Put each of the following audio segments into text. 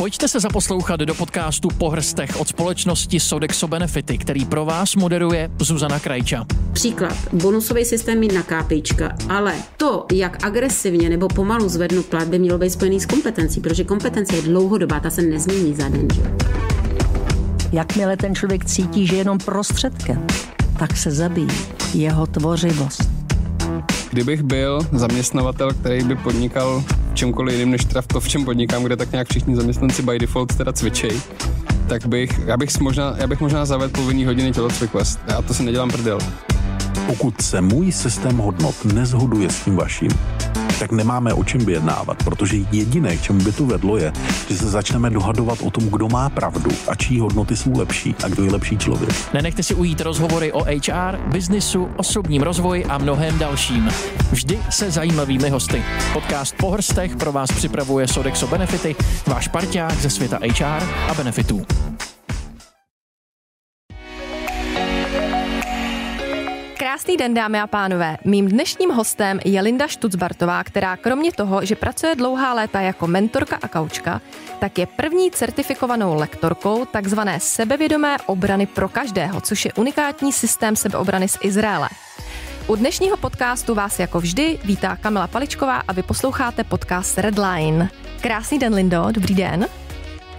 Pojďte se zaposlouchat do podcastu Pohrstech od společnosti Sodexo Benefity, který pro vás moderuje Zuzana Krajča. Příklad, bonusový systém na kápička, ale to, jak agresivně nebo pomalu zvednu platby, mělo být spojený s kompetencí, protože kompetence je dlouhodobá, ta se nezmění za den. Jakmile ten člověk cítí, že je jenom prostředkem, tak se zabíjí jeho tvořivost. Kdybych byl zaměstnavatel, který by podnikal čemkoliv jiným než teda to, v čem podnikám, kde tak nějak všichni zaměstnanci by default teda cvičej, tak bych, já bych možná, já bych možná zavedl povinný hodiny tělocvik Já to si nedělám prdel. Pokud se můj systém hodnot nezhoduje s tím vaším, tak nemáme o čem vyjednávat, protože jediné, k čemu by to vedlo, je, že se začneme dohadovat o tom, kdo má pravdu a čí hodnoty jsou lepší a kdo je lepší člověk. Nenechte si ujít rozhovory o HR, biznisu, osobním rozvoji a mnohem dalším. Vždy se zajímavými hosty. Podcast po hrstech pro vás připravuje Sodexo Benefity, váš parťák ze světa HR a benefitů. Krásný den, dámy a pánové. Mým dnešním hostem je Linda Štucbartová, která kromě toho, že pracuje dlouhá léta jako mentorka a kaučka, tak je první certifikovanou lektorkou takzvané sebevědomé obrany pro každého, což je unikátní systém sebeobrany z Izraele. U dnešního podcastu vás jako vždy vítá Kamila Paličková a vy posloucháte podcast Redline. Krásný den, Lindo, dobrý den.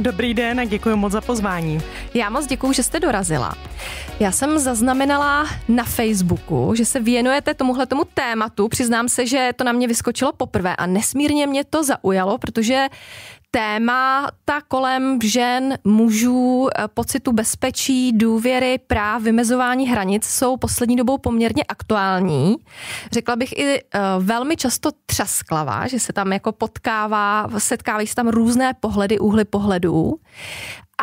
Dobrý den a děkuji moc za pozvání. Já moc děkuji, že jste dorazila. Já jsem zaznamenala na Facebooku, že se věnujete tomuhle tomu tématu. Přiznám se, že to na mě vyskočilo poprvé a nesmírně mě to zaujalo, protože Téma ta kolem žen, mužů, eh, pocitu bezpečí, důvěry, práv, vymezování hranic jsou poslední dobou poměrně aktuální. Řekla bych i eh, velmi často třasklavá, že se tam jako potkává, setkávají se tam různé pohledy, úhly pohledů.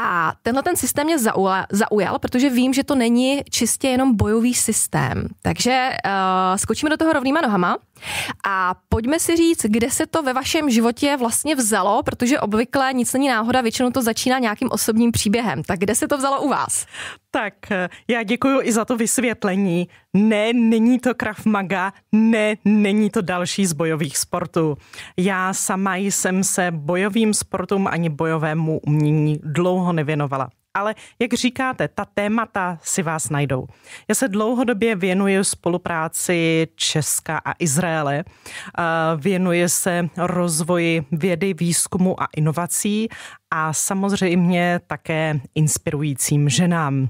A tenhle ten systém mě zaujal, zaujal, protože vím, že to není čistě jenom bojový systém. Takže uh, skočíme do toho rovnýma nohama a pojďme si říct, kde se to ve vašem životě vlastně vzalo, protože obvykle nic není náhoda, většinou to začíná nějakým osobním příběhem. Tak kde se to vzalo u vás? Tak eh, já děkuji i za to vysvětlení. Ne, není to krav maga, ne, není to další z bojových sportů. Já sama jsem se bojovým sportům ani bojovému umění dlouho nevěnovala. Ale jak říkáte, ta témata si vás najdou. Já se dlouhodobě věnuji spolupráci Česka a Izraele. Eh, věnuji se rozvoji vědy, výzkumu a inovací a samozřejmě také inspirujícím ženám.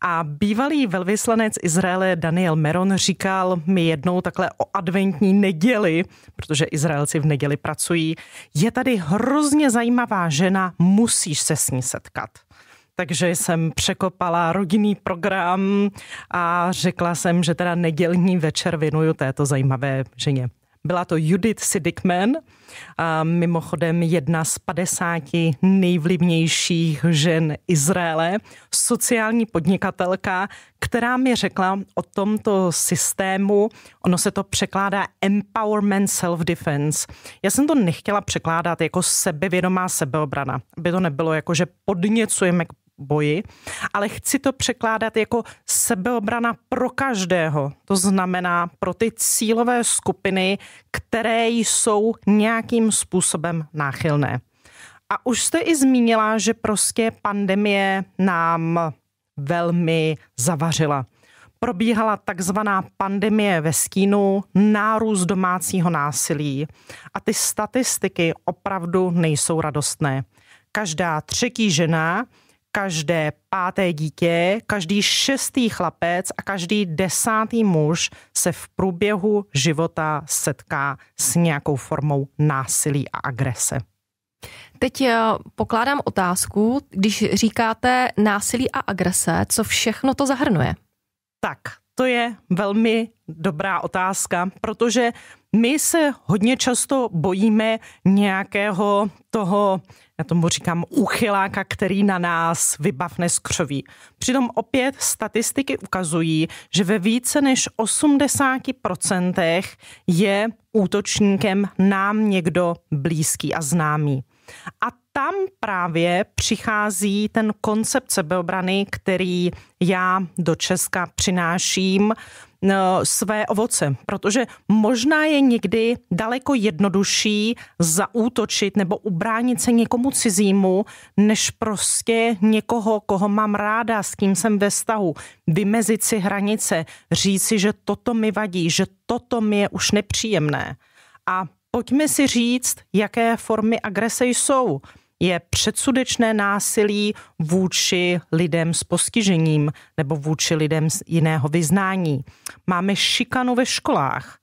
A bývalý velvyslanec Izraele Daniel Meron říkal mi jednou takhle o adventní neděli, protože Izraelci v neděli pracují, je tady hrozně zajímavá žena, musíš se s ní setkat. Takže jsem překopala rodinný program a řekla jsem, že teda nedělní večer věnuju této zajímavé ženě. Byla to Judith Sidikman, a mimochodem jedna z 50 nejvlivnějších žen Izraele, sociální podnikatelka, která mi řekla o tomto systému, ono se to překládá empowerment self-defense. Já jsem to nechtěla překládat jako sebevědomá sebeobrana, aby to nebylo jako, že podněcujeme k boji, ale chci to překládat jako sebeobrana pro každého. To znamená pro ty cílové skupiny, které jsou nějakým způsobem náchylné. A už jste i zmínila, že prostě pandemie nám velmi zavařila. Probíhala takzvaná pandemie ve Skínu, nárůst domácího násilí a ty statistiky opravdu nejsou radostné. Každá třetí žena každé páté dítě, každý šestý chlapec a každý desátý muž se v průběhu života setká s nějakou formou násilí a agrese. Teď eh, pokládám otázku, když říkáte násilí a agrese, co všechno to zahrnuje? Tak, to je velmi dobrá otázka, protože my se hodně často bojíme nějakého toho já tomu říkám, uchyláka, který na nás vybavne z křoví. Přitom opět statistiky ukazují, že ve více než 80% je útočníkem nám někdo blízký a známý. A tam právě přichází ten koncept sebeobrany, který já do Česka přináším No, své ovoce, protože možná je někdy daleko jednodušší zaútočit nebo ubránit se někomu cizímu, než prostě někoho, koho mám ráda, s kým jsem ve vztahu, vymezit si hranice, říci, že toto mi vadí, že toto mi je už nepříjemné. A pojďme si říct, jaké formy agrese jsou je předsudečné násilí vůči lidem s postižením nebo vůči lidem z jiného vyznání. Máme šikanu ve školách,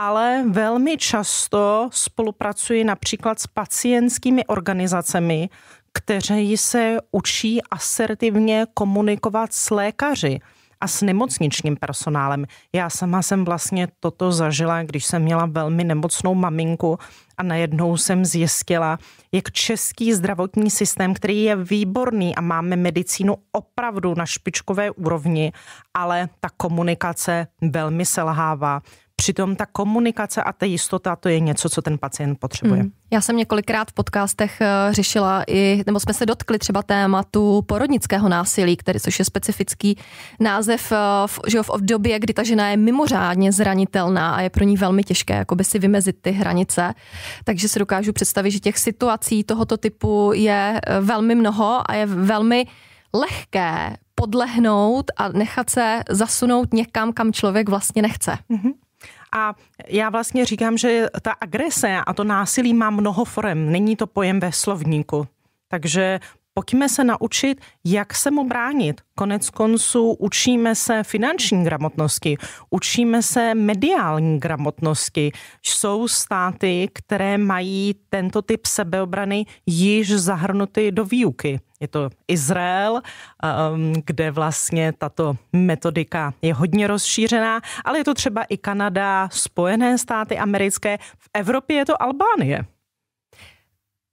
ale velmi často spolupracuji například s pacientskými organizacemi, kteří se učí asertivně komunikovat s lékaři a s nemocničním personálem. Já sama jsem vlastně toto zažila, když jsem měla velmi nemocnou maminku a najednou jsem zjistila, jak český zdravotní systém, který je výborný a máme medicínu opravdu na špičkové úrovni, ale ta komunikace velmi selhává. Přitom ta komunikace a ta jistota, to je něco, co ten pacient potřebuje. Mm. Já jsem několikrát v podcastech eh, řešila i, nebo jsme se dotkli třeba tématu porodnického násilí, který, což je specifický název eh, v, že v době, kdy ta žena je mimořádně zranitelná a je pro ní velmi těžké jakoby si vymezit ty hranice. Takže si dokážu představit, že těch situací tohoto typu je eh, velmi mnoho a je velmi lehké podlehnout a nechat se zasunout někam, kam člověk vlastně nechce. Mm-hmm. A já vlastně říkám, že ta agrese a to násilí má mnoho forem. Není to pojem ve slovníku. Takže pojďme se naučit, jak se mu bránit. Konec konců učíme se finanční gramotnosti, učíme se mediální gramotnosti. Jsou státy, které mají tento typ sebeobrany již zahrnuty do výuky je to Izrael, ehm, kde vlastně tato metodika je hodně rozšířená, ale je to třeba i Kanada, Spojené státy americké, v Evropě je to Albánie.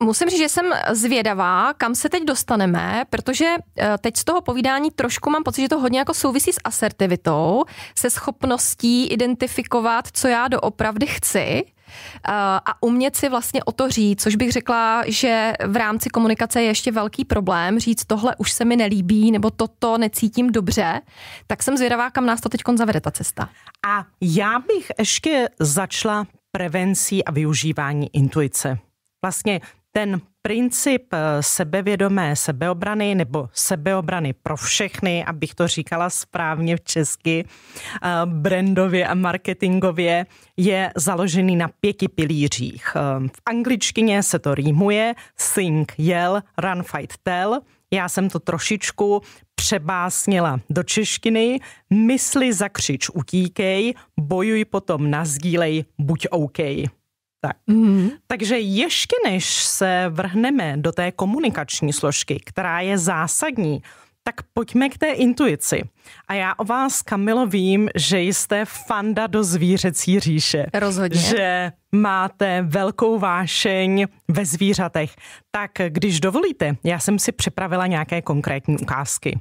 Musím říct, že jsem zvědavá, kam se teď dostaneme, protože eh, teď z toho povídání trošku mám pocit, že to hodně jako souvisí s asertivitou, se schopností identifikovat, co já doopravdy chci Eh, a umět si vlastně o to říct, což bych řekla, že v rámci komunikace je ještě velký problém říct tohle už se mi nelíbí nebo toto necítím dobře, tak jsem zvědavá, kam nás to teď zavede ta cesta. A já bych ještě začala prevencí a využívání intuice. Vlastně ten princip eh, sebevědomé sebeobrany nebo sebeobrany pro všechny, abych to říkala správně v česky, eh, brandově a marketingově, je založený na pěti pilířích. Eh, v angličtině se to rýmuje, think, yell, run, fight, tell. Já jsem to trošičku přebásnila do češtiny. Mysli zakřič, utíkej, bojuj potom, nazdílej, buď OK. Tak. Mm-hmm. Takže ještě než se vrhneme do té komunikační složky, která je zásadní, tak pojďme k té intuici. A já o vás, Kamilo, vím, že jste fanda do zvířecí říše. Rozhodně. Že máte velkou vášeň ve zvířatech. Tak když dovolíte, já jsem si připravila nějaké konkrétní ukázky.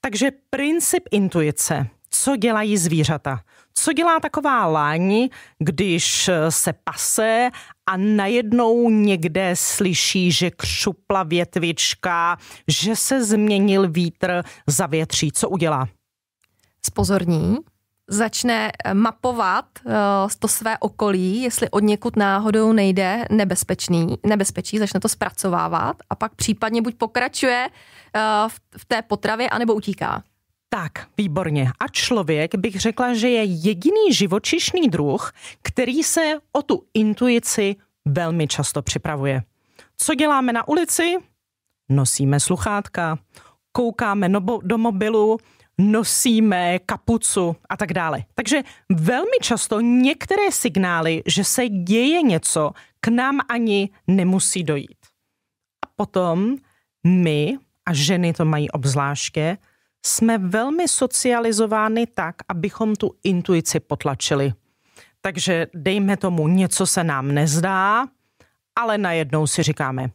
Takže princip intuice. Co dělají zvířata? co dělá taková láň, když se pase a najednou někde slyší, že křupla větvička, že se změnil vítr za větří. Co udělá? Spozorní, začne eh, mapovat uh, to své okolí, jestli od někud náhodou nejde nebezpečný, nebezpečí, začne to zpracovávat a pak případně buď pokračuje uh, v, v té potravě, anebo utíká. Tak, výborně. A člověk bych řekla, že je jediný živočišný druh, který se o tu intuici velmi často připravuje. Co děláme na ulici? Nosíme sluchátka, koukáme do mobilu, nosíme kapucu a tak dále. Takže velmi často některé signály, že se děje něco, k nám ani nemusí dojít. A potom my, a ženy to mají obzvláště, jsme velmi socializovány tak, abychom tu intuici potlačili. Takže dejme tomu, něco se nám nezdá, ale najednou si říkáme,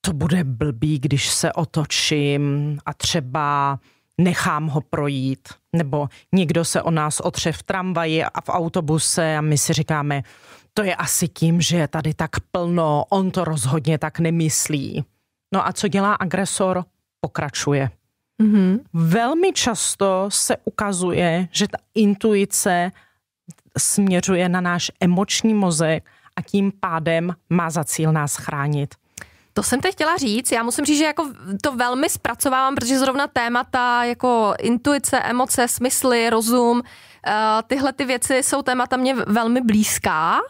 to bude blbý, když se otočím a třeba nechám ho projít. Nebo někdo se o nás otře v tramvaji a v autobuse a my si říkáme, to je asi tím, že je tady tak plno, on to rozhodně tak nemyslí. No a co dělá agresor? Pokračuje. Mm-hmm. Velmi často se ukazuje, že ta intuice směřuje na náš emoční mozek a tím pádem má za cíl nás chránit. To jsem teď chtěla říct. Já musím říct, že jako to velmi zpracovávám, protože zrovna témata jako intuice, emoce, smysly, rozum, Eh, tyhle ty věci jsou témata mě velmi blízká.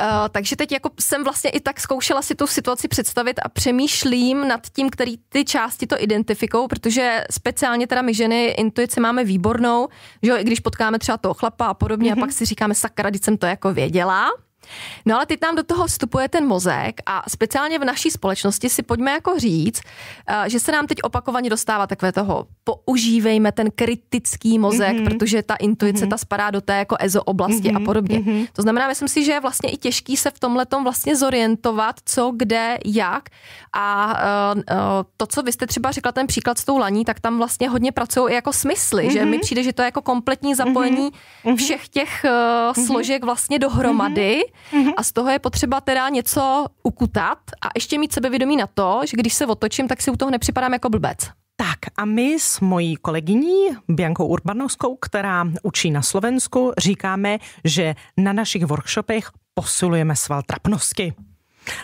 Uh, takže teď jako jsem vlastně i tak zkoušela si tu situaci představit a přemýšlím nad tím, který ty části to identifikou, protože speciálně teda my ženy intuici máme výbornou, že jo, i když potkáme třeba toho chlapa a podobně mm-hmm. a mhm. pak si říkáme sakra, když jsem to jako věděla. No ale teď nám do toho vstupuje ten mozek a speciálně v naší společnosti si pojďme jako říct, eh, že se nám teď opakovaně dostává takové toho, používejme ten kritický mozek, mm-hmm. protože ta intuice, mm-hmm. ta spadá do té jako ezo oblasti mm-hmm. a mhm. podobně. Mm-hmm. To znamená, myslím si, že je vlastně i těžký se v tomhle vlastně zorientovat, co, kde, jak a uh, uh, to, co vy jste třeba řekla, ten příklad s tou laní, tak tam vlastně hodně pracují i jako smysly, mm-hmm. že mi mhm. přijde, že to je jako kompletní mhm. zapojení mm-hmm. všech těch uh, mm-hmm. složek vlastně dohromady mm-hmm Mm-hmm. A z toho je potřeba teda něco ukutat a ještě mít sebevědomí na to, že když se otočím, tak si u toho nepřipadám jako blbec. Tak a my s mojí kolegyní Biankou Urbanovskou, která učí na Slovensku, říkáme, že na našich workshopech posilujeme sval trapnosti.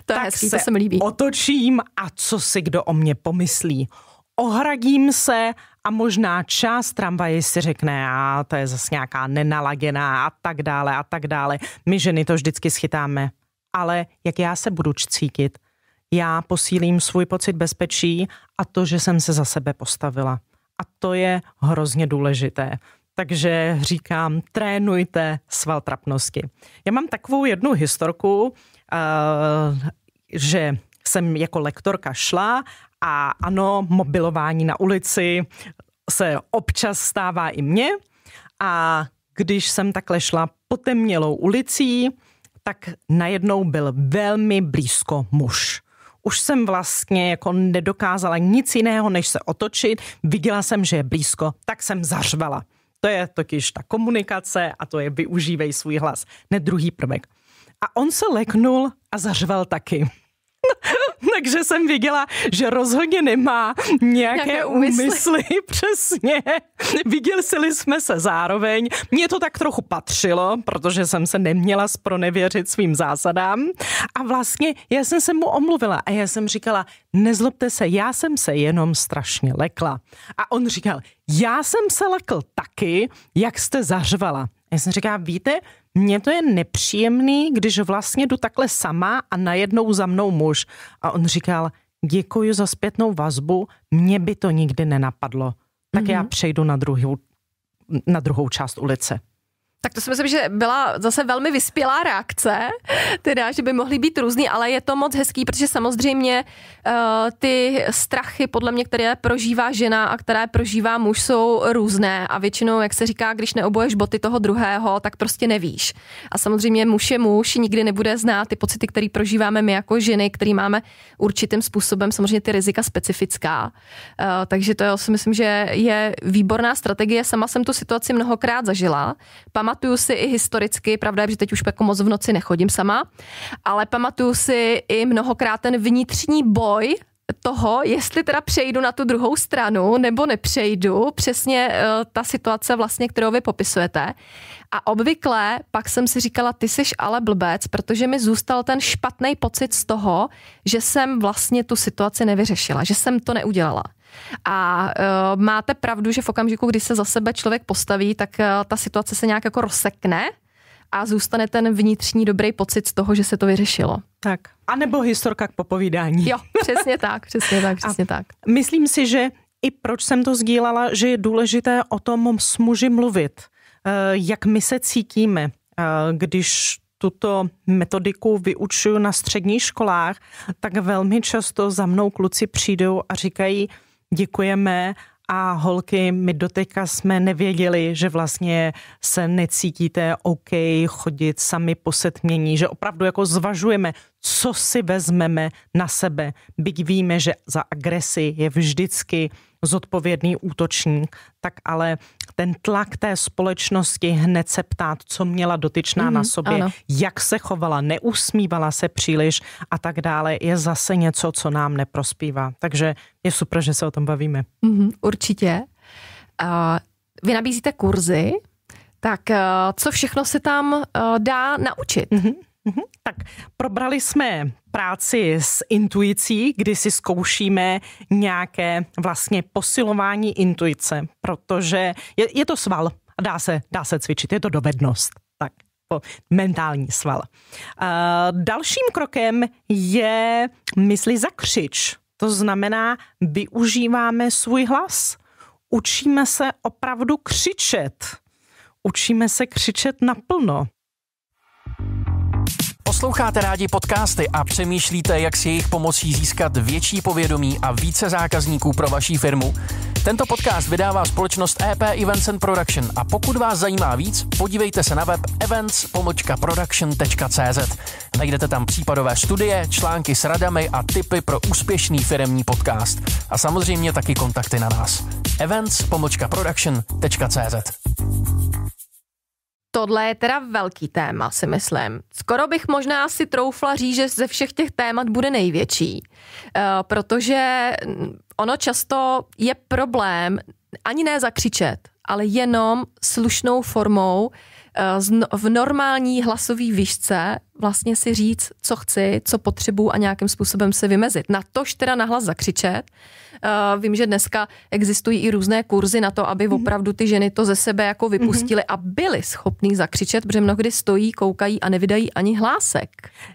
To je tak hezký, se, to se mi líbí. otočím a co si kdo o mě pomyslí. Ohradím se a možná část tramvaje si řekne, a to je zase nějaká nenaladěná a tak dále a tak dále. My ženy to vždycky schytáme. Ale jak já se budu cítit? Já posílím svůj pocit bezpečí a to, že jsem se za sebe postavila. A to je hrozně důležité. Takže říkám, trénujte sval trapnosti. Já mám takovou jednu historku, eh, že jsem jako lektorka šla a ano, mobilování na ulici se občas stává i mně. A když jsem takhle šla potemnělou ulicí, tak najednou byl velmi blízko muž. Už jsem vlastně jako nedokázala nic jiného, než se otočit. Viděla jsem, že je blízko, tak jsem zařvala. To je totiž ta komunikace a to je využívej svůj hlas. Ne druhý prvek. A on se leknul a zařval taky. Takže jsem viděla, že rozhodně nemá nějaké, nějaké úmysly. úmysly. Přesně. Viděli jsme se zároveň. Mně to tak trochu patřilo, protože jsem se neměla spronevěřit svým zásadám. A vlastně já jsem se mu omluvila a já jsem říkala, nezlobte se, já jsem se jenom strašně lekla. A on říkal, já jsem se lekl taky, jak jste zařvala. Já jsem říkala, víte, mně to je nepříjemný, když vlastně jdu takhle sama a najednou za mnou muž. A on říkal, děkuji za zpětnou vazbu, mě by to nikdy nenapadlo. Tak mm-hmm. já mhm. přejdu na druhou, na druhou část ulice. Tak to si myslím, že byla zase velmi vyspělá reakce, teda, že by mohly být různý, ale je to moc hezký, protože samozřejmě uh, ty strachy, podle mě, které prožívá žena a které prožívá muž, jsou různé a většinou, jak se říká, když neoboješ boty toho druhého, tak prostě nevíš. A samozřejmě muž je muž, nikdy nebude znát ty pocity, které prožíváme my jako ženy, který máme určitým způsobem, samozřejmě ty rizika specifická. Uh, takže to já si myslím, že je výborná strategie. Sama jsem tu situaci mnohokrát zažila. Pamatuju pamatuju si i historicky, pravda je, že teď už jako moc v noci nechodím sama, ale pamatuju si i mnohokrát ten vnitřní boj toho, jestli teda přejdu na tu druhou stranu nebo nepřejdu, přesně uh, ta situace vlastně, kterou vy popisujete. A obvykle pak jsem si říkala, ty jsi ale blbec, protože mi zůstal ten špatný pocit z toho, že jsem vlastně tu situaci nevyřešila, že jsem to neudělala. A uh, máte pravdu, že v okamžiku, kdy se za sebe člověk postaví, tak uh, ta situace se nějak jako rozsekne a zůstane ten vnitřní dobrý pocit z toho, že se to vyřešilo. Tak. A nebo historka k popovídání. Jo, přesně tak, přesně tak, přesně a tak. Myslím si, že i proč jsem to sdílala, že je důležité o tom s muži mluvit, e, jak my se cítíme, když tuto metodiku vyučuju na středních školách, tak velmi často za mnou kluci přijdou a říkají, děkujeme a holky, my doteďka jsme nevěděli, že vlastně se necítíte OK chodit sami po setmění, že opravdu jako zvažujeme, co si vezmeme na sebe. Byť víme, že za agresi je vždycky zodpovědný útočník, tak ale ten tlak té společnosti hned se ptát, co měla dotyčná mm-hmm, na mhm, sobě, ano. jak se chovala, neusmívala se příliš a tak dále, je zase něco, co nám neprospívá. Takže je super, že se o tom bavíme. Mm-hmm, určitě. Uh, vy nabízíte kurzy, tak uh, co všechno se tam uh, dá naučit? Mm-hmm. Mhm. Tak probrali jsme práci s intuicí, kdy si zkoušíme nějaké vlastně posilování intuice, protože je, je to sval a dá se, dá se cvičit, je to dovednost. Tak mentální sval. Uh, dalším krokem je mysli zakřič. To znamená, využíváme svůj hlas. Učíme se opravdu křičet. Učíme se křičet naplno. Posloucháte rádi podcasty a přemýšlíte, jak si jejich pomocí získat větší povědomí a více zákazníků pro vaší firmu? Tento podcast vydává společnost EP Events and Production a pokud vás zajímá víc, podívejte se na web events-production.cz. Najdete tam případové studie, články s radami a tipy pro úspěšný firemní podcast. A samozřejmě taky kontakty na nás. events-production.cz tohle je teda velký téma, si myslím. Skoro bych možná si troufla říct, že ze všech těch témat bude největší, eh, protože ono často je problém ani ne zakřičet, ale jenom slušnou formou eh, v normální hlasové výšce vlastně si říct, co chci, co potřebuji a nějakým způsobem se vymezit. Na tož teda nahlas zakřičet. Uh, eh, vím, že dneska existují i různé kurzy na to, aby mhm. opravdu ty ženy to ze sebe jako mhm. vypustily a byly schopný zakřičet, protože mnohdy stojí, koukají a nevydají ani hlásek.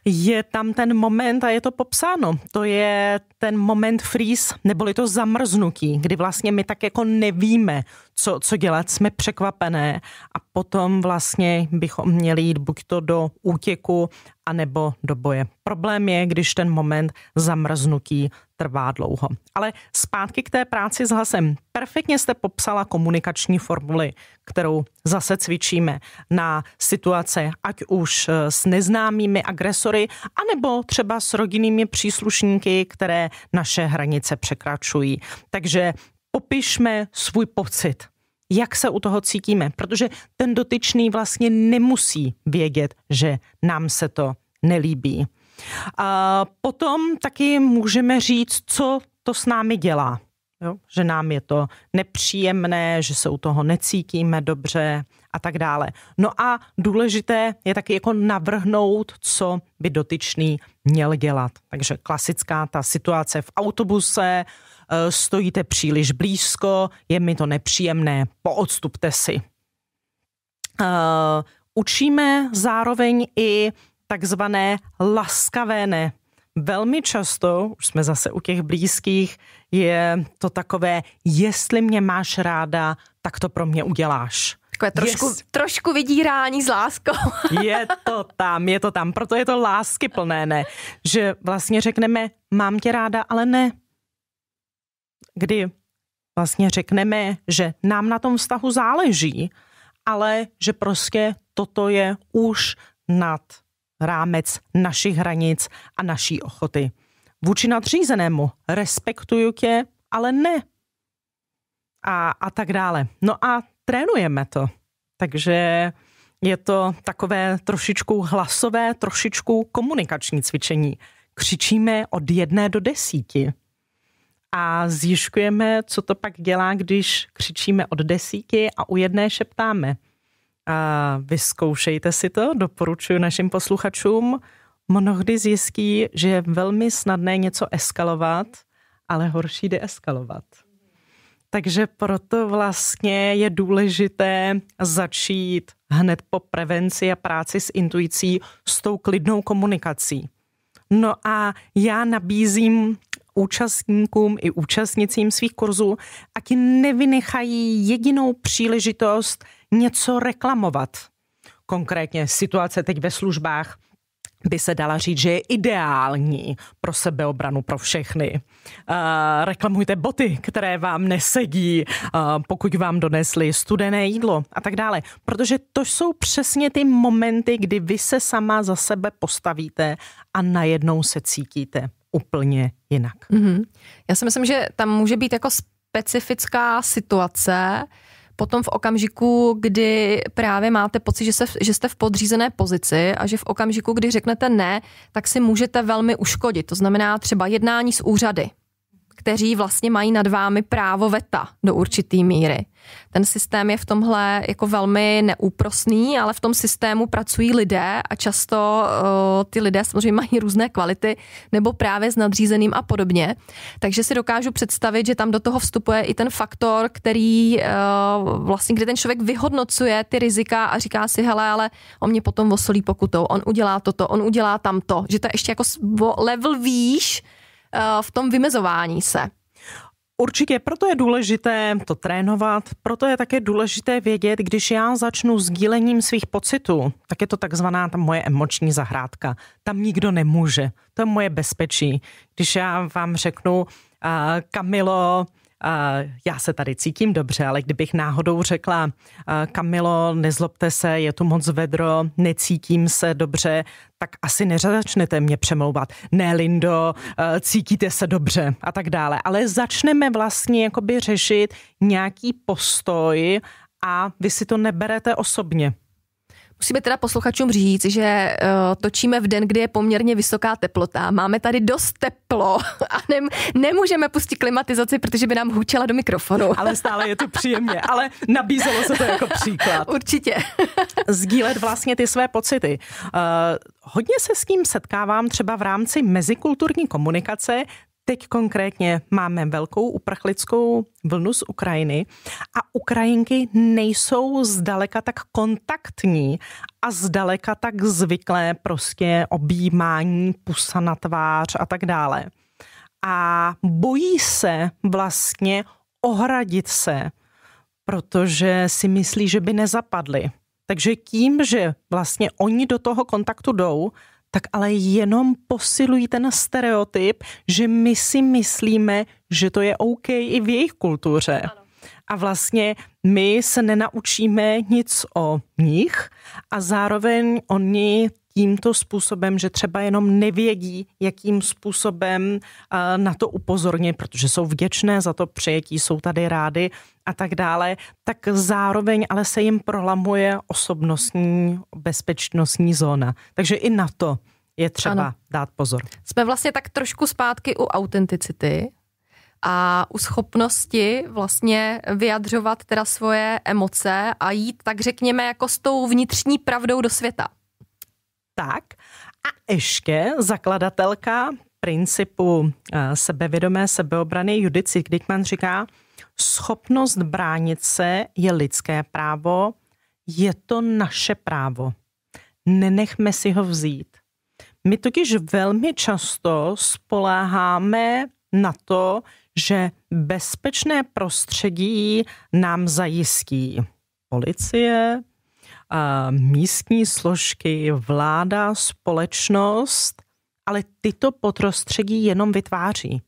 Je tam ten moment a je to popsáno. To je ten moment freeze, neboli to zamrznutí, kdy vlastně my tak jako nevíme, co, co dělat, jsme překvapené a potom vlastně bychom měli jít buď to do útěku, anebo do boje. Problém je, když ten moment zamrznutí trvá dlouho. Ale zpátky k té práci s hlasem. Perfektně jste popsala komunikační formuly, kterou zase cvičíme na situace, ať už eh, s neznámými agresory, anebo třeba s rodinnými příslušníky, které naše hranice překračují. Takže popišme svůj pocit jak se u toho cítíme, protože ten dotyčný vlastně nemusí vědět, že nám se to nelíbí. A potom taky můžeme říct, co to s námi dělá. Jo? Že nám je to nepříjemné, že se u toho necítíme dobře a tak dále. No a důležité je taky jako navrhnout, co by dotyčný měl dělat. Takže klasická ta situace v autobuse, e, stojíte příliš blízko, je mi to nepříjemné, poodstupte si. E, učíme zároveň i takzvané laskavé ne velmi často, už jsme zase u těch blízkých, je to takové, jestli mě máš ráda, tak to pro mě uděláš. Takové trošku, yes. trošku vydírání s láskou. je to tam, je to tam, proto je to lásky plné, ne? Že vlastně řekneme, mám tě ráda, ale ne. Kdy vlastně řekneme, že nám na tom vztahu záleží, ale že prostě toto je už nad rámec našich hranic a naší ochoty. Vůči nadřízenému respektuju tě, ale ne. A, a tak dále. No a trénujeme to. Takže je to takové trošičku hlasové, trošičku komunikační cvičení. Křičíme od jedné do desíti a zjišťujeme, co to pak dělá, když křičíme od desíti a u jedné šeptáme – a vyzkoušejte si to, doporučuji našim posluchačům. Mnohdy zjistí, že je velmi snadné něco eskalovat, ale horší deeskalovat. Takže proto vlastně je důležité začít hned po prevenci a práci s intuicí s tou klidnou komunikací. No a já nabízím účastníkům i účastnicím svých kurzů, a nevynechají jedinou příležitost něco reklamovat. Konkrétně situace teď ve službách by se dala říct, že je ideální pro sebeobranu pro všechny. Uh, reklamujte boty, které vám nesedí, uh, pokud vám donesli studené jídlo a tak dále. Protože to jsou přesně ty momenty, kdy vy se sama za sebe postavíte a najednou se cítíte úplně jinak. Mm-hmm. Já si myslím, že tam může být jako specifická situace, potom v okamžiku, kdy právě máte pocit, že, se, že jste v podřízené pozici a že v okamžiku, kdy řeknete ne, tak si můžete velmi uškodit. To znamená třeba jednání s úřady kteří vlastně mají nad vámi právo veta do určitý míry. Ten systém je v tomhle jako velmi neúprosný, ale v tom systému pracují lidé a často uh, ty lidé samozřejmě mají různé kvality nebo právě s nadřízeným a podobně. Takže si dokážu představit, že tam do toho vstupuje i ten faktor, který uh, vlastně, kdy ten člověk vyhodnocuje ty rizika a říká si, hele, ale on mě potom osolí pokutou, on udělá toto, on udělá tamto, že to ještě jako level výš, Eh, v tom vymezování se. Určitě, proto je důležité to trénovat, proto je také důležité vědět, když já začnu sdílením svých pocitů, tak je to takzvaná ta moje emoční zahrádka. Tam nikdo nemůže, to je moje bezpečí. Když já vám řeknu, uh, Kamilo, já se tady cítím dobře, ale kdybych náhodou řekla, Kamilo, nezlobte se, je tu moc vedro, necítím se dobře, tak asi nezačnete mě přemlouvat. Ne, Lindo, cítíte se dobře a tak dále. Ale začneme vlastně jakoby řešit nějaký postoj a vy si to neberete osobně. Musíme teda posluchačům říct, že uh, točíme v den, kdy je poměrně vysoká teplota. Máme tady dost teplo a ne, nemůžeme pustit klimatizaci, protože by nám hučela do mikrofonu. Ale stále je to příjemně, ale nabízelo se to jako příklad. Určitě. Sdílet vlastně ty své pocity. Uh, hodně se s tím setkávám třeba v rámci mezikulturní komunikace, Teď konkrétně máme velkou uprchlickou vlnu z Ukrajiny a Ukrajinky nejsou zdaleka tak kontaktní a zdaleka tak zvyklé prostě objímání, pusa na tvář a tak dále. A bojí se vlastně ohradit se, protože si myslí, že by nezapadli. Takže tím, že vlastně oni do toho kontaktu jdou, tak ale jenom posilují ten stereotyp, že my si myslíme, že to je OK i v jejich kultuře. A vlastně my se nenaučíme nic o nich a zároveň oni tímto způsobem, že třeba jenom nevědí, jakým způsobem na to upozornit, protože jsou vděčné za to přijetí, jsou tady rády a tak dále, tak zároveň ale se jim prolamuje osobnostní bezpečnostní zóna. Takže i na to je třeba ano. dát pozor. Jsme vlastně tak trošku zpátky u autenticity a u schopnosti vlastně vyjadřovat teda svoje emoce a jít tak řekněme jako s tou vnitřní pravdou do světa. Tak a ještě zakladatelka principu eh, sebevědomé sebeobrany Judici Kdickman říká, schopnost bránit se je lidské právo, je to naše právo. Nenechme si ho vzít. My totiž velmi často spoléháme na to, že bezpečné prostředí nám zajistí policie, místní složky, vláda, společnost, ale tyto potrostředí jenom vytváří.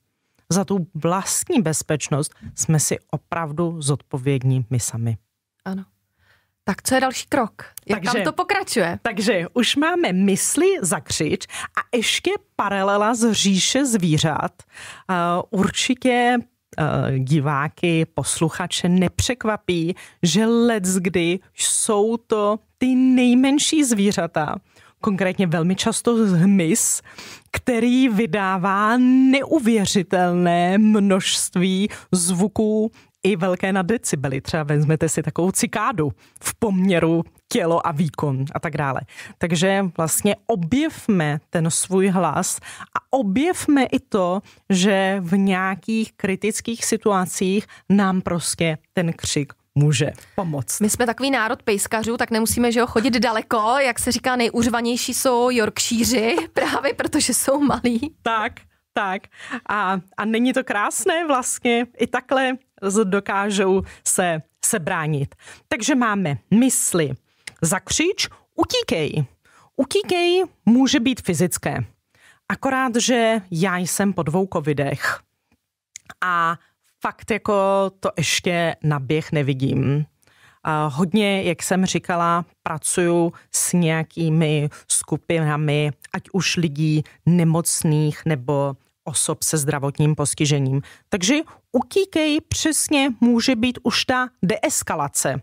Za tu vlastní bezpečnost jsme si opravdu zodpovědní my sami. Ano. Tak co je další krok? Jak takže, tam to pokračuje? Takže už máme mysli za křič a ještě paralela z říše zvířat. Uh, určitě Eh, diváky, posluchače nepřekvapí, že let, kdy jsou to ty nejmenší zvířata, konkrétně velmi často hmyz, který vydává neuvěřitelné množství zvuků i velké na decibely. Třeba vezmete si takovou cikádu v poměru tělo a výkon a tak dále. Takže vlastně objevme ten svůj hlas a objevme i to, že v nějakých kritických situacích nám prostě ten křik může pomoct. My jsme takový národ pejskařů, tak nemusíme že jo, chodit daleko. Jak se říká, nejúřvanější jsou Yorkshíři, právě protože jsou malí. Tak, tak. A, a není to krásné vlastně i takhle dokážou se, se bránit. Takže máme mysli, zakřič, utíkej. Utíkej může být fyzické. Akorát, že já jsem po dvou covidech a fakt jako to ještě na běh nevidím. A hodně, jak jsem říkala, pracuju s nějakými skupinami, ať už lidí nemocných nebo osob se zdravotním postižením. Takže utíkej přesně může být už ta deeskalace.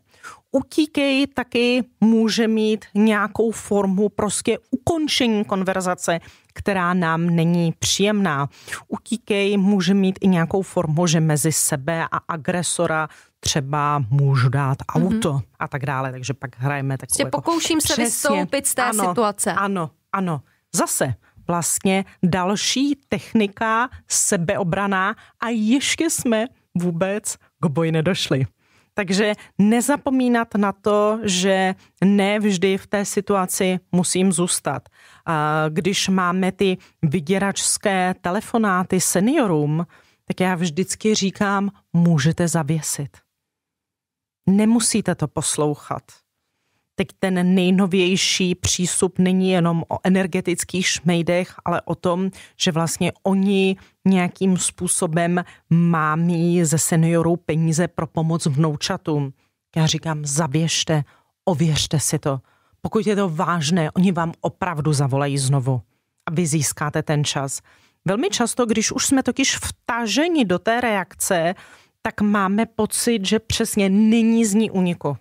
Utíkej taky může mít nějakou formu prostě ukončení konverzace, která nám není příjemná. Utíkej může mít i nějakou formu, že mezi sebe a agresora třeba můžu dát mhm. auto mm-hmm. a tak dále, takže pak hrajeme takové... Prostě jako pokouším se vystoupit z té ano, situace. Ano, ano. Zase, vlastně další technika sebeobraná a ještě jsme vůbec k boji nedošli. Takže nezapomínat na to, že ne vždy v té situaci musím zůstat. Když máme ty vyděračské telefonáty seniorům, tak já vždycky říkám, můžete zavěsit. Nemusíte to poslouchat teď ten nejnovější přístup není jenom o energetických šmejdech, ale o tom, že vlastně oni nějakým způsobem mámí ze seniorů peníze pro pomoc vnoučatům. Já říkám, zaběžte, ověřte si to. Pokud je to vážné, oni vám opravdu zavolají znovu a vy získáte ten čas. Velmi často, když už jsme totiž vtaženi do té reakce, tak máme pocit, že přesně není z ní uniku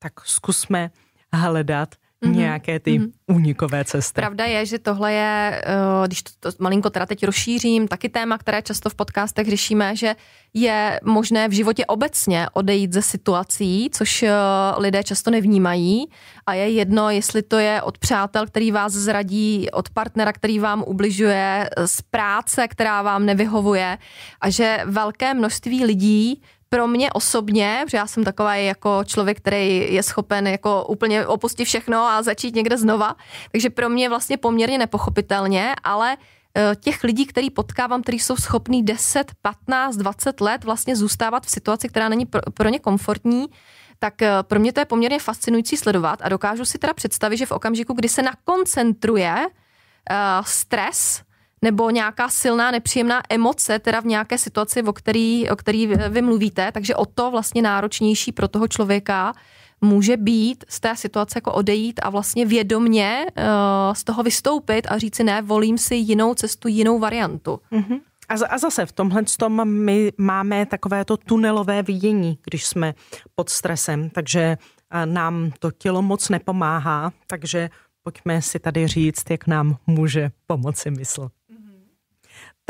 tak zkusme hledat mm-hmm. nějaké ty mm-hmm. únikové cesty. Pravda je, že tohle je, eh, když to, to malinko teda teď rozšířím, taky téma, které často v podcastech řešíme, že je možné v životě obecně odejít ze situací, což eh, lidé často nevnímají a je jedno, jestli to je od přátel, který vás zradí, od partnera, který vám ubližuje, eh, z práce, která vám nevyhovuje a že velké množství lidí pro mě osobně, protože já jsem taková jako člověk, který je schopen jako úplně opustit všechno a začít někde znova, takže pro mě vlastně poměrně nepochopitelně, ale eh, těch lidí, který potkávám, kteří jsou schopní 10, 15, 20 let vlastně zůstávat v situaci, která není pro, pro ně komfortní, tak eh, pro mě to je poměrně fascinující sledovat a dokážu si teda představit, že v okamžiku, kdy se nakoncentruje uh, stres nebo nějaká silná nepříjemná emoce teda v nějaké situaci, o který, o který vy mluvíte, takže o to vlastně náročnější pro toho člověka může být z té situace jako odejít a vlastně vědomně uh, z toho vystoupit a říci ne, volím si jinou cestu, jinou variantu. Mm-hmm. A, a zase v tomhle tom my máme takové to tunelové vidění, když jsme pod stresem, takže eh, nám to tělo moc nepomáhá, takže pojďme si tady říct, jak nám může pomoci mysl.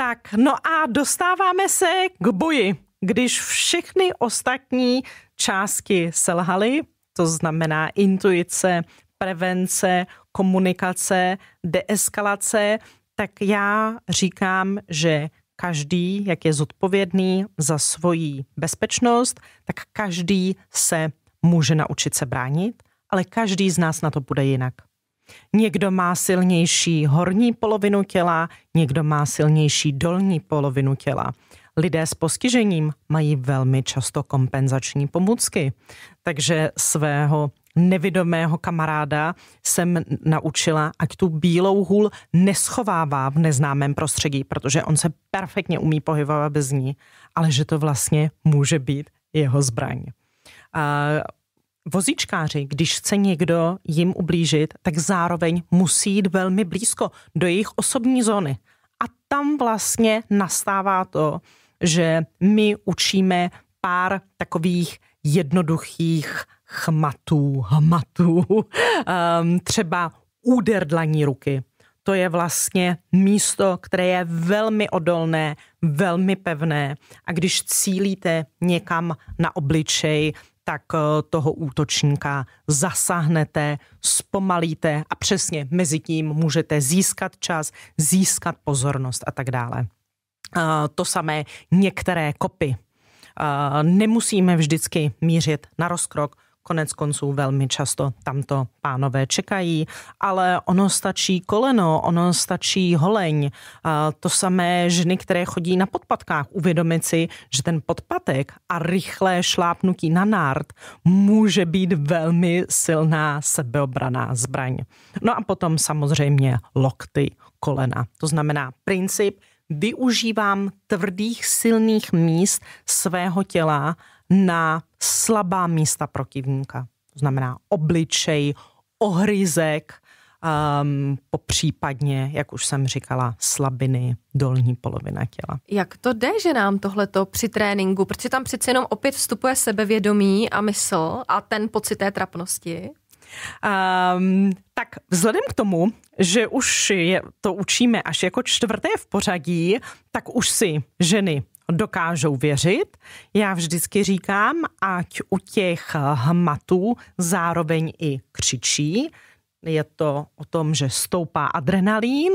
Tak, no a dostáváme se k boji. Když všechny ostatní části selhaly, to znamená intuice, prevence, komunikace, deeskalace, tak já říkám, že každý, jak je zodpovědný za svoji bezpečnost, tak každý se může naučit se bránit, ale každý z nás na to bude jinak. Někdo má silnější horní polovinu těla, někdo má silnější dolní polovinu těla. Lidé s postižením mají velmi často kompenzační pomůcky, takže svého nevidomého kamaráda jsem naučila, ať tu bílou hůl neschovává v neznámém prostředí, protože on se perfektně umí pohybovat bez ní, ale že to vlastně může být jeho zbraň. A vozíčkáři, když chce někdo jim ublížit, tak zároveň musí jít velmi blízko do jejich osobní zóny. A tam vlastně nastává to, že my učíme pár takových jednoduchých chmatů, hmatů, um, třeba úder dlaní ruky. To je vlastně místo, které je velmi odolné, velmi pevné a když cílíte někam na obličej, tak eh, toho útočníka zasáhnete, zpomalíte a přesně mezi tím můžete získat čas, získat pozornost a tak dále. Eh, to samé některé kopy. Eh, nemusíme vždycky mířit na rozkrok, Konec konců velmi často tamto pánové čekají, ale ono stačí koleno, ono stačí holeň. To samé ženy, které chodí na podpatkách, uvědomit si, že ten podpatek a rychlé šlápnutí na nárt může být velmi silná sebeobraná zbraň. No a potom samozřejmě lokty, kolena. To znamená princip, využívám tvrdých silných míst svého těla na slabá místa protivníka. To znamená obličej, ohryzek, um, popřípadně, jak už jsem říkala, slabiny dolní polovina těla. Jak to jde, že nám tohleto při tréninku, protože tam přece jenom opět vstupuje sebevědomí a mysl a ten pocit té trapnosti? Um, tak vzhledem k tomu, že už je, to učíme až jako čtvrté v pořadí, tak už si ženy dokážou věřit. Já vždycky říkám, ať u těch eh, hmatů zároveň i křičí. Je to o tom, že stoupá adrenalín,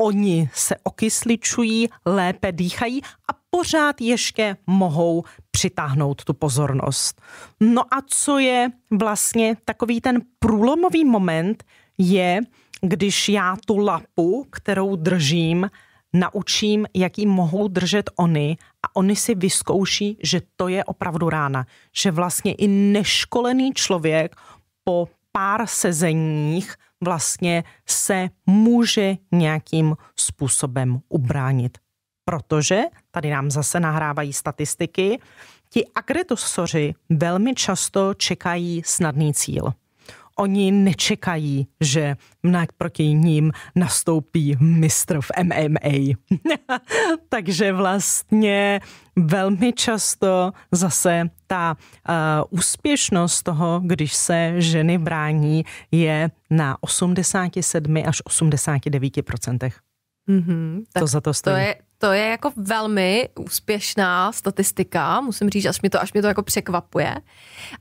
oni se okysličují, lépe dýchají a pořád ještě mohou přitáhnout tu pozornost. No a co je vlastně takový ten průlomový moment, je, když já tu lapu, kterou držím, naučím, jaký mohou držet oni a oni si vyzkouší, že to je opravdu rána. Že vlastně i neškolený člověk po pár sezeních vlastně se může nějakým způsobem ubránit. Protože, tady nám zase nahrávají statistiky, ti agresoři velmi často čekají snadný cíl oni nečekají, že proti ním nastoupí mistr v MMA. Takže vlastně velmi často zase ta uh, úspěšnost toho, když se ženy brání, je na 87 až 89 procentech. Mm-hmm, to za to stojí. To je, to je jako velmi úspěšná statistika, musím říct, až mě to, až mě to jako překvapuje.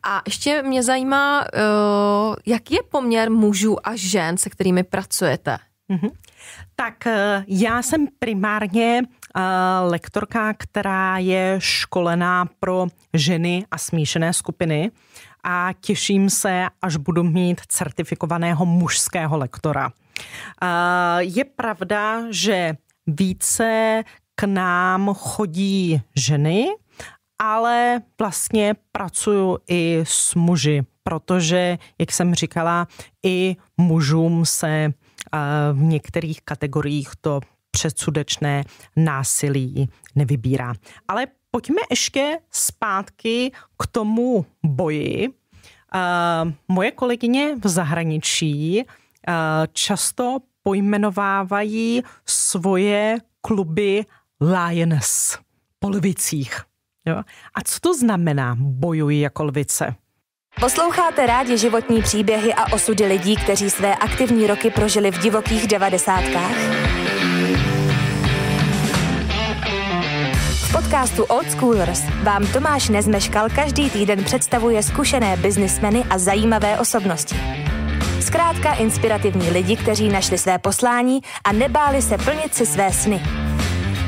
A ještě mě zajímá, uh, jaký je poměr mužů a žen, se kterými pracujete? Mm-hmm. Tak eh, já jsem primárně eh, lektorka, která je školená pro ženy a smíšené skupiny a těším se, až budu mít certifikovaného mužského lektora. Je pravda, že více k nám chodí ženy, ale vlastně pracuju i s muži, protože, jak jsem říkala, i mužům se eh, v některých kategoriích to předsudečné násilí nevybírá. Ale pojďme ještě zpátky k tomu boji. Eh, moje kolegyně v zahraničí eh, často pojmenovávají svoje kluby lioness po lvicích. Jo? A co to znamená bojují jako lvice? Posloucháte rádi životní příběhy a osudy lidí, kteří své aktivní roky prožili v divokých devadesátkách? V podcastu Old Schoolers vám Tomáš Nezmeškal každý týden představuje zkušené biznismeny a zajímavé osobnosti. Zkrátka inspirativní lidi, kteří našli své poslání a nebáli se plnit si své sny.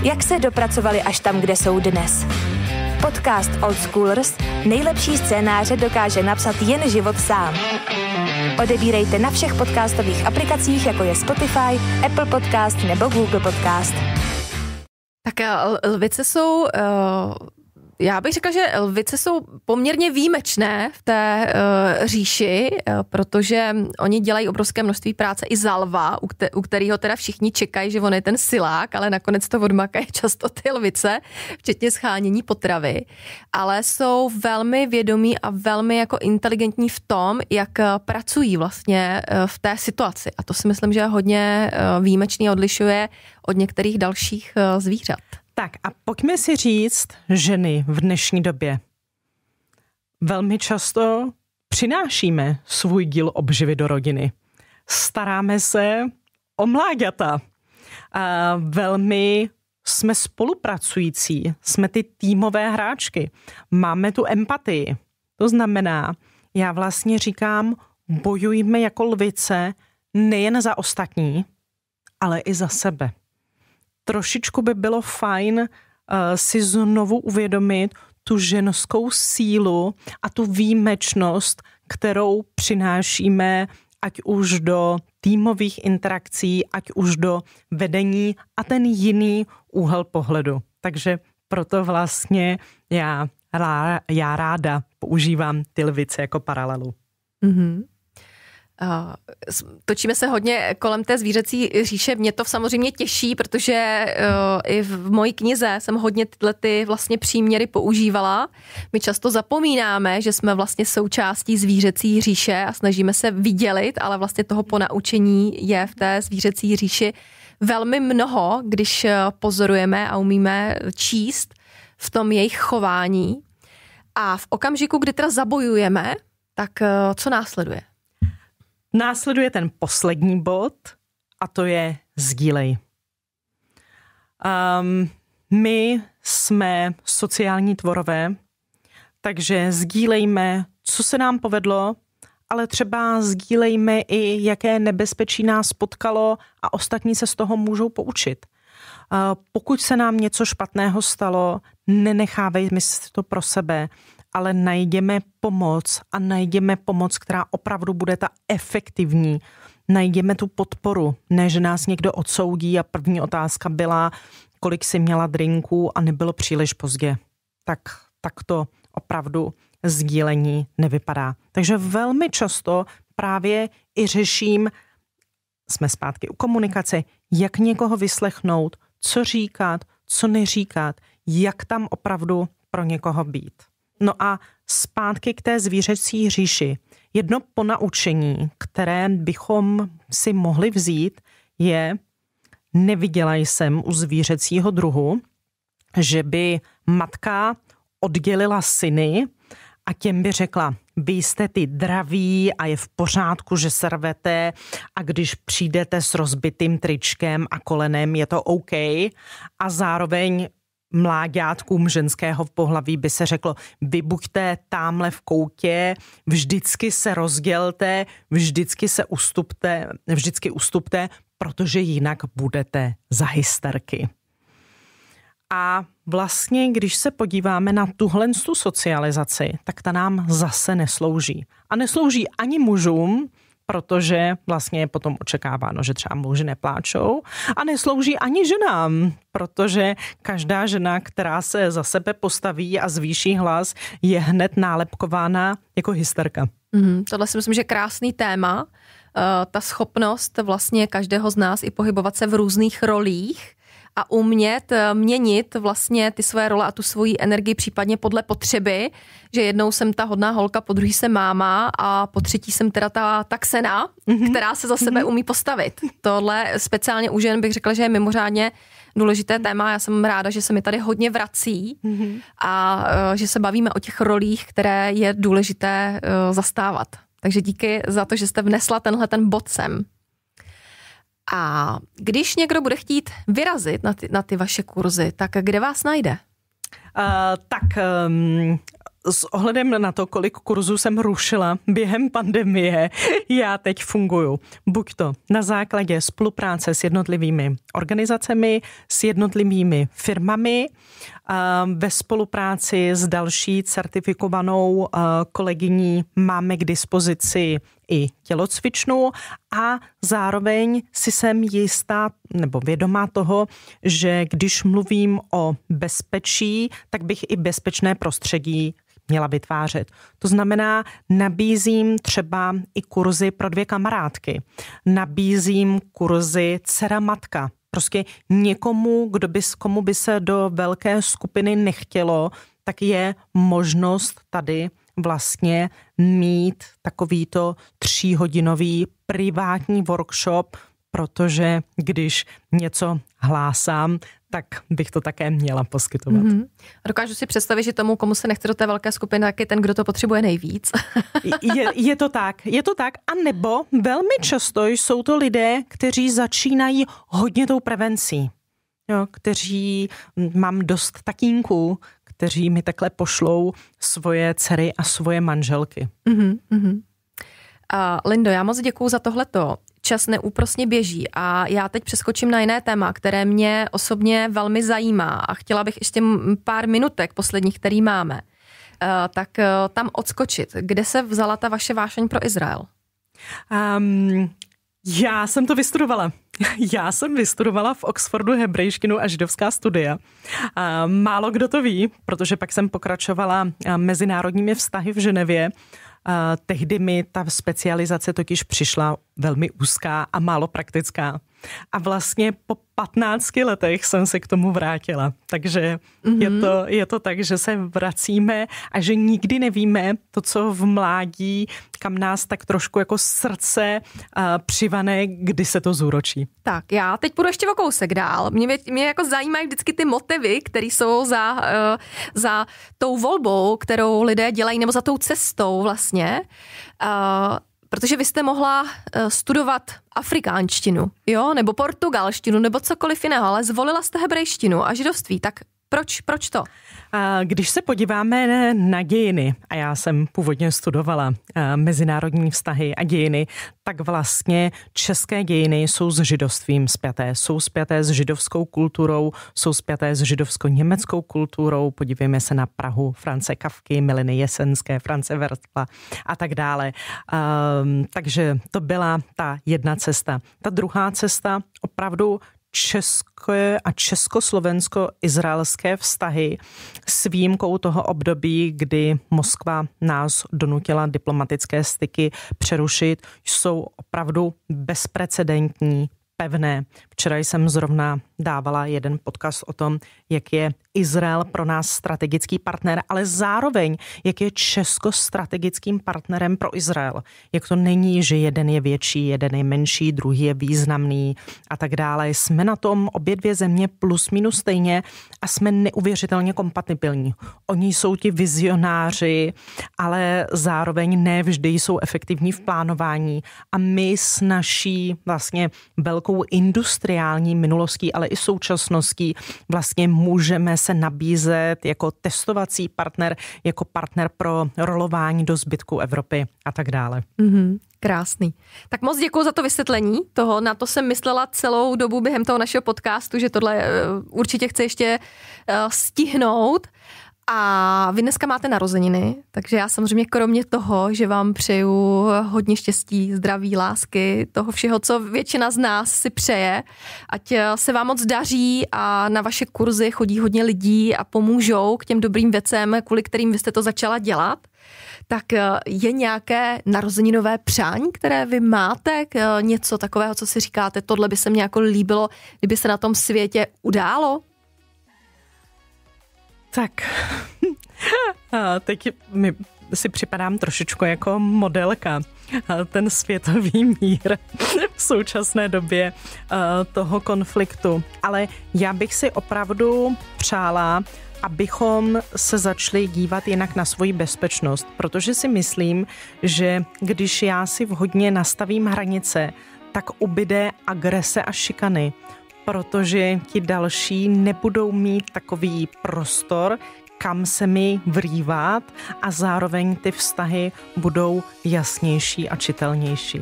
Jak se dopracovali až tam, kde jsou dnes? Podcast Old Schoolers nejlepší scénáře dokáže napsat jen život sám. Odebírejte na všech podcastových aplikacích, jako je Spotify, Apple Podcast nebo Google Podcast. Tak eh, lvice jsou uh, já bych řekla, že lvice jsou poměrně výjimečné v té uh, říši, uh, protože oni dělají obrovské množství práce i zalva, u, kte- u kterého teda všichni čekají, že on je ten silák, ale nakonec to odmakají často ty lvice, včetně schánění potravy. Ale jsou velmi vědomí a velmi jako inteligentní v tom, jak eh, pracují vlastně uh, v té situaci. A to si myslím, že je hodně uh, výjimečný odlišuje od některých dalších uh, zvířat. Tak a pojďme si říct ženy v dnešní době. Velmi často přinášíme svůj díl obživy do rodiny. Staráme se o mláďata. A velmi jsme spolupracující, jsme ty týmové hráčky, máme tu empatii. To znamená, já vlastně říkám, bojujme jako lvice nejen za ostatní, ale i za sebe trošičku by bylo fajn uh, si znovu uvědomit tu ženskou sílu a tu výjimečnost, kterou přinášíme ať už do týmových interakcí, ať už do vedení a ten jiný úhel pohledu. Takže proto vlastně já, já ráda používám ty lvice jako paralelu. Mm-hmm. Točíme se hodně kolem té zvířecí říše. Mě to samozřejmě těší, protože eh, i v mojí knize jsem hodně tyhle ty vlastně příměry používala. My často zapomínáme, že jsme vlastně součástí zvířecí říše a snažíme se vydělit, ale vlastně toho ponaučení je v té zvířecí říši velmi mnoho, když eh, pozorujeme a umíme číst v tom jejich chování. A v okamžiku, kdy teda zabojujeme, tak eh, co následuje? Následuje ten poslední bod a to je sdílej. Um, my jsme sociální tvorové, takže sdílejme, co se nám povedlo, ale třeba sdílejme i, jaké nebezpečí nás potkalo a ostatní se z toho můžou poučit. Ehm, pokud se nám něco špatného stalo, nenechávejme si to pro sebe ale najdeme pomoc a najdeme pomoc, která opravdu bude ta efektivní. Najdeme tu podporu, ne že nás někdo odsoudí a první otázka byla, kolik si měla drinků a nebylo příliš pozdě. Tak, tak to opravdu sdílení nevypadá. Takže velmi často právě i řeším, jsme zpátky u komunikace, jak někoho vyslechnout, co říkat, co neříkat, jak tam opravdu pro někoho být. No a zpátky k té zvířecí říši. Jedno ponaučení, které bychom si mohli vzít, je neviděla jsem u zvířecího druhu, že by matka oddělila syny a těm by řekla, vy jste ty draví a je v pořádku, že servete a když přijdete s rozbitým tričkem a kolenem, je to OK. A zároveň mláďátkům ženského v pohlaví by se řeklo, vybuďte tamhle v koutě, vždycky se rozdělte, vždycky se ustupte, vždycky ustupte, protože jinak budete za hysterky. A vlastně, když se podíváme na tuhle socializaci, tak ta nám zase neslouží. A neslouží ani mužům, protože vlastně je potom očekáváno, že třeba muži nepláčou a neslouží ani ženám, protože každá žena, která se za sebe postaví a zvýší hlas, je hned nálepkována jako hysterka. Mm, tohle si myslím, že krásný téma, eh, ta schopnost vlastně každého z nás i pohybovat se v různých rolích, a umět eh, měnit vlastně ty své role a tu svoji energii případně podle potřeby, že jednou jsem ta hodná holka, po druhý jsem máma a po třetí jsem teda ta taxena, mm-hmm. která se za sebe mm-hmm. umí postavit. Tohle speciálně u žen bych řekla, že je mimořádně důležité téma. Já jsem ráda, že se mi tady hodně vrací mm-hmm. a eh, že se bavíme o těch rolích, které je důležité eh, zastávat. Takže díky za to, že jste vnesla tenhle ten bod sem. A když někdo bude chtít vyrazit na ty, na ty vaše kurzy, tak kde vás najde? Uh, tak um, s ohledem na to, kolik kurzů jsem rušila během pandemie, já teď funguju. Buď to na základě spolupráce s jednotlivými organizacemi, s jednotlivými firmami, ehm, ve spolupráci s další certifikovanou eh, kolegyní máme k dispozici i tělocvičnu a zároveň si jsem jistá nebo vědomá toho, že když mluvím o bezpečí, tak bych i bezpečné prostředí měla vytvářet. To znamená, nabízím třeba i kurzy pro dvě kamarádky, nabízím kurzy dcera matka, prostě někomu, kdo by, komu by se do velké skupiny nechtělo, tak je možnost tady vlastně mít takovýto tříhodinový privátní workshop, protože když něco hlásám, tak bych to také měla poskytovat. Mm-hmm. dokážu si představit, že tomu, komu se nechce do té velké skupiny, tak je ten, kdo to potřebuje nejvíc. je, je to tak, je to tak. A nebo velmi často jsou to lidé, kteří začínají hodně tou prevencí. Jo, kteří mm, mám dost tatínků, kteří mi takhle pošlou svoje dcery a svoje manželky. Mm-hmm. mm-hmm. Uh, Lindo, já moc děkuju za tohleto. Čas neúprosně běží a já teď přeskočím na jiné téma, které mě osobně velmi zajímá a chtěla bych ještě pár minutek posledních, který máme, e, tak e, tam odskočit. Kde se vzala ta vaše vášeň pro Izrael? Um, já jsem to vystudovala. Já jsem vystudovala v Oxfordu hebrejštinu a židovská studia. Málo kdo to ví, protože pak jsem pokračovala mezinárodními vztahy v Ženevě. Tehdy mi ta specializace totiž přišla velmi úzká a málo praktická. A vlastně po 15 letech jsem se k tomu vrátila. Takže mm-hmm. je, mhm. to, je to tak, že se vracíme a že nikdy nevíme to, co v mládí, kam nás tak trošku jako srdce uh, přivane, kdy se to zúročí. Tak, já teď půjdu ještě o kousek dál. Mě, mě jako zajímají vždycky ty motivy, které jsou za, uh, za tou volbou, kterou lidé dělají, nebo za tou cestou vlastně. Uh, protože vy jste mohla eh, studovat afrikánštinu, jo, nebo portugalštinu, nebo cokoliv jiného, ale zvolila jste hebrejštinu a židovství, tak proč, proč to? A když se podíváme na dějiny, a já jsem původně studovala eh, mezinárodní vztahy a dějiny, tak vlastně české dějiny jsou s židovstvím zpěté. Jsou zpěté s židovskou kulturou, jsou zpěté s židovsko-německou kulturou. Podívejme se na Prahu, France Kavky, Miliny Jesenské, France Vertla a tak dále. Um, takže to byla ta jedna cesta. Ta druhá cesta opravdu české a československo-izraelské vztahy s výjimkou toho období, kdy Moskva nás donutila diplomatické styky přerušit, jsou opravdu bezprecedentní pevné. Včera jsem zrovna dávala jeden podcast o tom, jak je Izrael pro nás strategický partner, ale zároveň, jak je Česko strategickým partnerem pro Izrael. Jak to není, že jeden je větší, jeden je menší, druhý je významný a tak dále. Jsme na tom obě dvě země plus minus stejně a jsme neuvěřitelně kompatibilní. Oni jsou ti vizionáři, ale zároveň ne vždy jsou efektivní v plánování a my s naší vlastně velkou velkou industriální minulostí, ale i současností vlastně můžeme se nabízet jako testovací partner, jako partner pro rolování do zbytku Evropy a tak dále. Mm-hmm. Krásný. Tak moc děkuji za to vysvětlení toho. Na to jsem myslela celou dobu během toho našeho podcastu, že tohle eh, určitě chci ještě eh, stihnout. A vy dneska máte narozeniny, takže já samozřejmě kromě toho, že vám přeju hodně štěstí, zdraví, lásky, toho všeho, co většina z nás si přeje, ať eh, se vám moc daří a na vaše kurzy chodí hodně lidí a pomůžou k těm dobrým věcem, kvůli kterým vy jste to začala dělat, tak eh, je nějaké narozeninové přání, které vy máte, eh, něco takového, co si říkáte, tohle by se mně jako líbilo, kdyby se na tom světě událo? Tak, a teď mi si připadám trošičku jako modelka. Ten světový mír v současné době toho konfliktu. Ale já bych si opravdu přála, abychom se začali dívat jinak na svoji bezpečnost, protože si myslím, že když já si vhodně nastavím hranice, tak ubyde agrese a šikany protože ti další nebudou mít takový prostor, kam se mi vrývat a zároveň ty vztahy budou jasnější a čitelnější.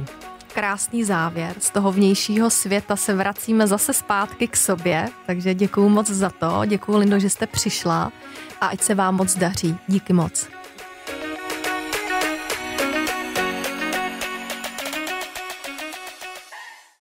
Krásný závěr. Z toho vnějšího světa se vracíme zase zpátky k sobě, takže děkuju moc za to, děkuju Lindo, že jste přišla a ať se vám moc daří. Díky moc.